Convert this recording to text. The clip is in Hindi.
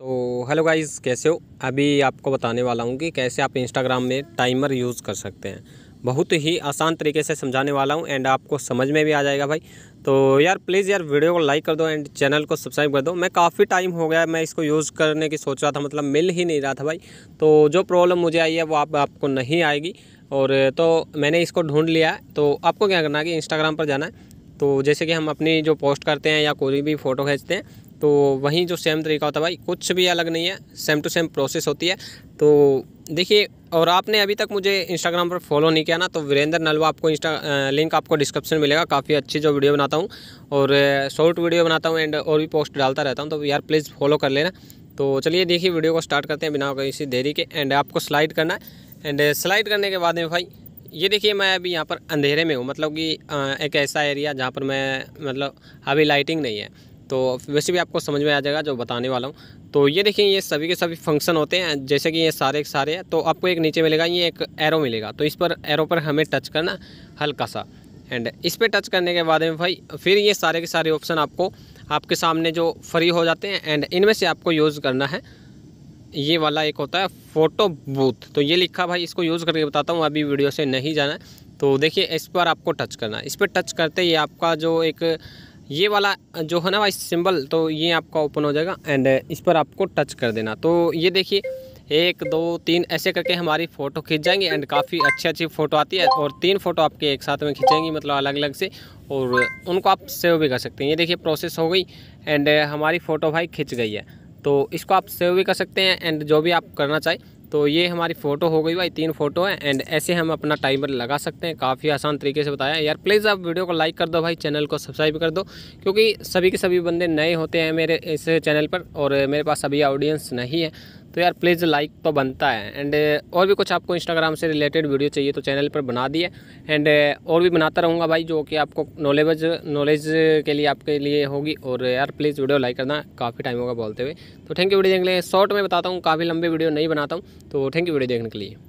तो हेलो गाइस कैसे हो अभी आपको बताने वाला हूँ कि कैसे आप इंस्टाग्राम में टाइमर यूज़ कर सकते हैं बहुत ही आसान तरीके से समझाने वाला हूँ एंड आपको समझ में भी आ जाएगा भाई तो यार प्लीज़ यार वीडियो को लाइक कर दो एंड चैनल को सब्सक्राइब कर दो मैं काफ़ी टाइम हो गया मैं इसको यूज़ करने की सोच रहा था मतलब मिल ही नहीं रहा था भाई तो जो प्रॉब्लम मुझे आई है वो आप, आपको नहीं आएगी और तो मैंने इसको ढूंढ लिया तो आपको क्या करना है कि इंस्टाग्राम पर जाना है तो जैसे कि हम अपनी जो पोस्ट करते हैं या कोई भी फ़ोटो खींचते हैं तो वहीं जो सेम तरीका होता है भाई कुछ भी अलग नहीं है सेम टू सेम प्रोसेस होती है तो देखिए और आपने अभी तक मुझे इंस्टाग्राम पर फॉलो नहीं किया ना तो वीरेंद्र नलवा आपको इंस्टा लिंक आपको डिस्क्रिप्शन मिलेगा काफ़ी अच्छी जो वीडियो बनाता हूँ और शॉर्ट वीडियो बनाता हूँ एंड और भी पोस्ट डालता रहता हूँ तो यार प्लीज़ फॉलो कर लेना तो चलिए देखिए वीडियो को स्टार्ट करते हैं बिना किसी देरी के एंड आपको स्लाइड करना है एंड स्लाइड करने के बाद में भाई ये देखिए मैं अभी यहाँ पर अंधेरे में हूँ मतलब कि एक ऐसा एरिया जहाँ पर मैं मतलब अभी लाइटिंग नहीं है तो वैसे भी आपको समझ में आ जाएगा जो बताने वाला हूँ तो ये देखिए ये सभी के सभी फंक्शन होते हैं जैसे कि ये सारे के सारे हैं तो आपको एक नीचे मिलेगा ये एक एरो मिलेगा तो इस पर एरो पर हमें टच करना हल्का सा एंड इस पर टच करने के बाद में भाई फिर ये सारे के सारे ऑप्शन आपको आपके सामने जो फ्री हो जाते हैं एंड इनमें से आपको यूज़ करना है ये वाला एक होता है फ़ोटो बूथ तो ये लिखा भाई इसको यूज़ करके बताता हूँ अभी वीडियो से नहीं जाना तो देखिए इस पर आपको टच करना है इस पर टच करते ही आपका जो एक ये वाला जो है ना भाई सिंबल तो ये आपका ओपन हो जाएगा एंड इस पर आपको टच कर देना तो ये देखिए एक दो तीन ऐसे करके हमारी फ़ोटो खींच जाएंगी एंड काफ़ी अच्छी अच्छी फ़ोटो आती है और तीन फ़ोटो आपके एक साथ में खींचेंगी मतलब अलग अलग से और उनको आप सेव भी कर सकते हैं ये देखिए प्रोसेस हो गई एंड हमारी फ़ोटो भाई खिंच गई है तो इसको आप सेव भी कर सकते हैं एंड जो भी आप करना चाहें तो ये हमारी फ़ोटो हो गई भाई तीन फोटो हैं एंड ऐसे हम अपना टाइमर लगा सकते हैं काफ़ी आसान तरीके से बताया यार प्लीज़ आप वीडियो को लाइक कर दो भाई चैनल को सब्सक्राइब कर दो क्योंकि सभी के सभी बंदे नए होते हैं मेरे इस चैनल पर और मेरे पास अभी ऑडियंस नहीं है तो यार प्लीज़ लाइक तो बनता है एंड और भी कुछ आपको इंस्टाग्राम से रिलेटेड वीडियो चाहिए तो चैनल पर बना दिए एंड और भी बनाता रहूँगा भाई जो कि आपको नॉलेज नॉलेज के लिए आपके लिए होगी और यार प्लीज़ वीडियो लाइक करना काफ़ी टाइम होगा बोलते हुए तो थैंक यू वीडियो देखने के लिए शॉर्ट में बताता हूँ काफ़ी लंबी वीडियो नहीं बनाता हूँ तो थैंक यू वीडियो देखने के लिए